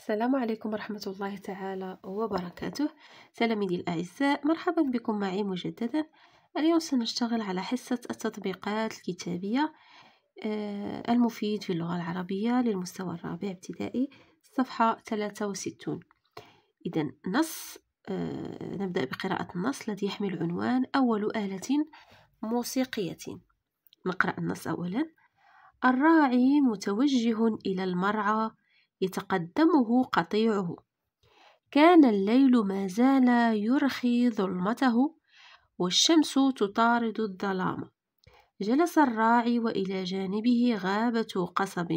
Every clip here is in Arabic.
السلام عليكم ورحمة الله تعالى وبركاته تلاميذي الأعزاء مرحبا بكم معي مجددا اليوم سنشتغل على حصة التطبيقات الكتابية آه، المفيد في اللغة العربية للمستوى الرابع ابتدائي صفحة 63 إذا نص آه، نبدأ بقراءة النص الذي يحمل عنوان أول آلة موسيقية نقرأ النص أولا الراعي متوجه إلى المرعى يتقدمه قطيعه كان الليل ما زال يرخي ظلمته والشمس تطارد الظلام جلس الراعي والى جانبه غابه قصب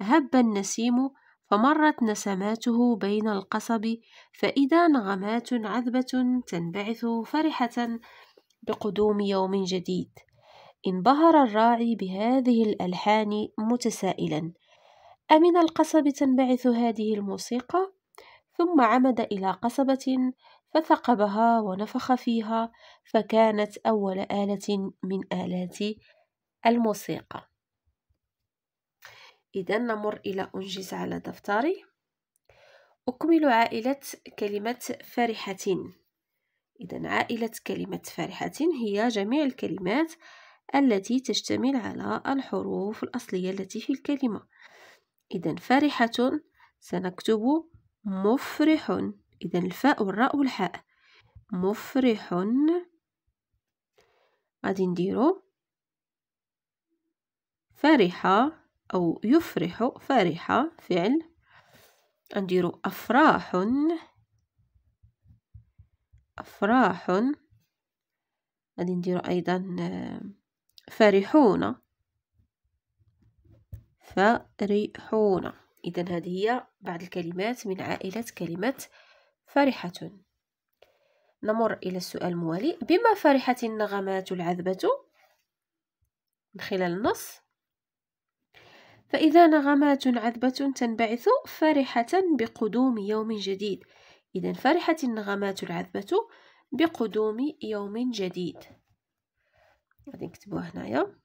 هب النسيم فمرت نسماته بين القصب فإذا نغمات عذبة تنبعث فرحة بقدوم يوم جديد انبهر الراعي بهذه الألحان متسائلا أمن القصب تنبعث هذه الموسيقى ثم عمد إلى قصبة فثقبها ونفخ فيها فكانت أول آلة من آلات الموسيقى إذا نمر إلى أنجز على دفتري أكمل عائلة كلمة فرحة إذا عائلة كلمة فرحة هي جميع الكلمات التي تشتمل على الحروف الأصلية التي في الكلمة إذا فرحة سنكتب مفرح إذا الفاء والراء والحاء مفرح غادي نديرو فرحة أو يفرح فرحة فعل نديرو أفراح أفراح غادي نديرو أيضا آه، فرحون فرحون إذا هذه هي بعض الكلمات من عائلة كلمة فرحة نمر إلى السؤال الموالي بما فرحت النغمات العذبة من خلال النص فإذا نغمات عذبة تنبعث فرحة بقدوم يوم جديد إذا فرحت النغمات العذبة بقدوم يوم جديد غادي نكتبوها هنايا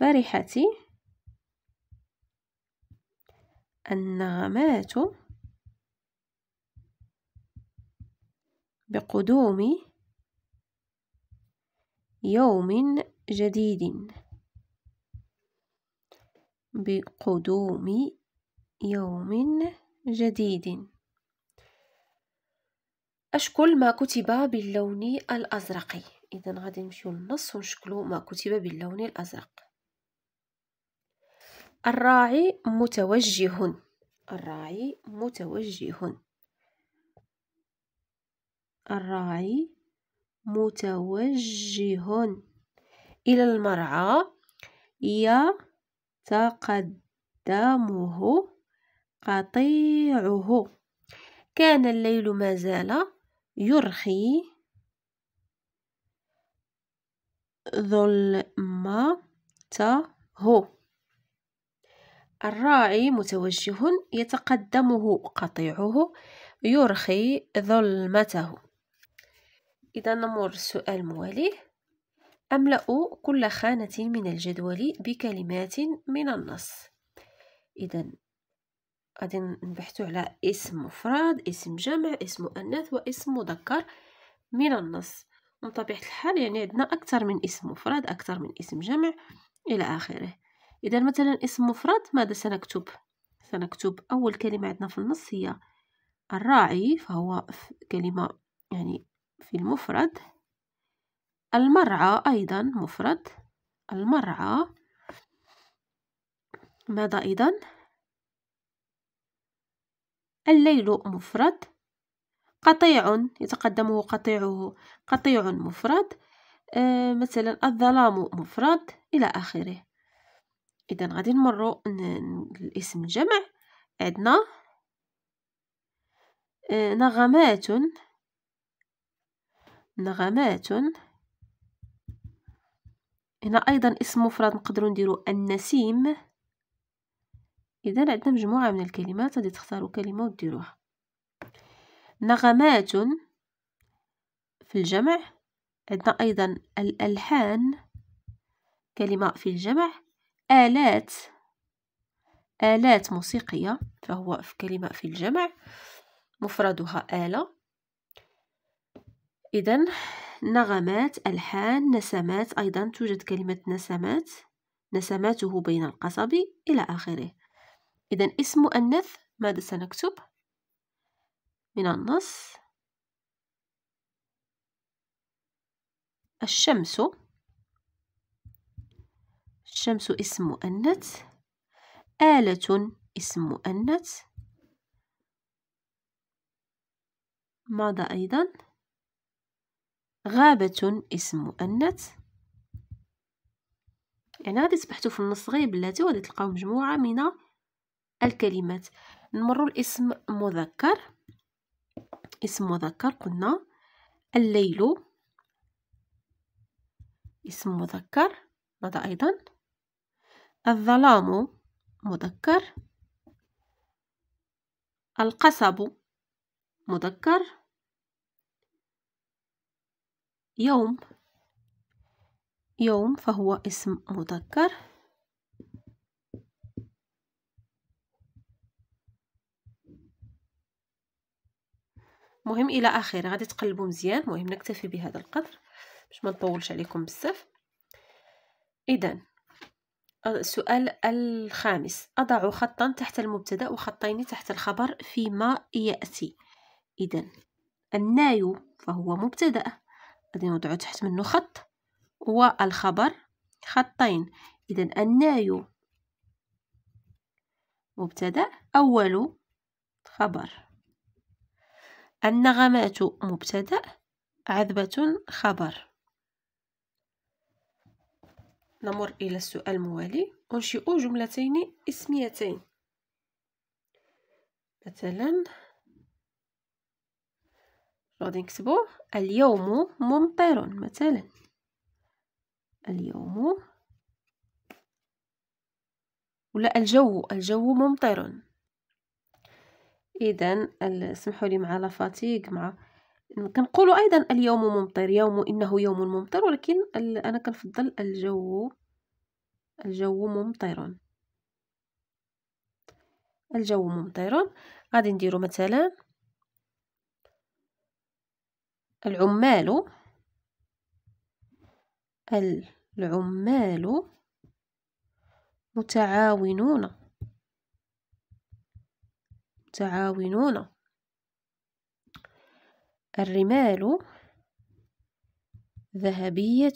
فرحتي النغمات بقدوم يوم جديد بقدوم يوم جديد أشكل ما كتب باللون الأزرق إذا غادي نمشيو للنص ونشكلو ما كتب باللون الأزرق الراعي متوجه الراعي متوجه الراعي متوجه إلى المرعى يتقدمه قطيعه كان الليل ما زال يرخي ظلمته الراعي متوجه يتقدمه قطيعه يرخي ظلمته إذا نمر السؤال الموالي أملأ كل خانة من الجدول بكلمات من النص إذا غادي نبحثو على اسم مفرد اسم جمع اسم مؤنث واسم مذكر من النص من طبيعة الحال يعني عندنا أكثر من اسم مفرد أكثر من اسم جمع إلى آخره إذا مثلا اسم مفرد ماذا سنكتب سنكتب أول كلمة عندنا في النص هي الراعي فهو كلمة يعني في المفرد المرعى أيضا مفرد المرعى ماذا أيضا الليل مفرد قطيع يتقدمه قطيعه قطيع مفرد آه، مثلا الظلام مفرد إلى آخره اذا غادي نمرو الاسم الجمع عندنا آه، نغمات نغمات هنا ايضا اسم مفرد نقدروا نديرو النسيم اذا عندنا مجموعه من الكلمات غادي تختاروا كلمه وديروها نغمات في الجمع عندنا ايضا الالحان كلمه في الجمع آلات آلات موسيقية فهو في كلمة في الجمع مفردها آلة إذا نغمات ألحان نسمات أيضا توجد كلمة نسمات نسماته بين القصب إلى آخره إذا اسم مؤنث ماذا سنكتب من النص الشمس الشمس اسم مؤنث آلة اسم مؤنث ماذا أيضا غابة اسم مؤنث يعني غادي تبحثوا في النص غير بلاتي وغادي تلقاو مجموعة من الكلمات نمروا الاسم مذكر اسم مذكر قلنا الليل اسم مذكر ماذا أيضا الظلام مذكر القصب مذكر يوم يوم فهو اسم مذكر مهم الى اخره غادي تقلبوا مزيان مهم نكتفي بهذا القدر باش ما نطولش عليكم بزاف اذا السؤال الخامس أضع خطا تحت المبتدأ وخطين تحت الخبر فيما يأتي إذا الناي فهو مبتدأ غادي نوضعو تحت منه خط والخبر خطين إذا الناي مبتدأ أول خبر النغمات مبتدأ عذبة خبر نمر إلى السؤال الموالي أنشئ جملتين اسميتين مثلا غادي نكتبو اليوم ممطر مثلا اليوم ولا الجو الجو ممطر اذا سمحوا لي مع لافاتيك مع كنقولوا ايضا اليوم ممطر يوم انه يوم ممطر ولكن انا كنفضل الجو الجو ممطر الجو ممطر غادي نديرو مثلا العمال العمال متعاونون متعاونون الرمال ذهبية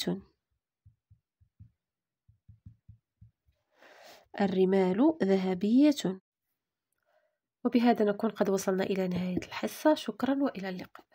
الرمال ذهبية وبهذا نكون قد وصلنا إلى نهاية الحصة شكرا وإلى اللقاء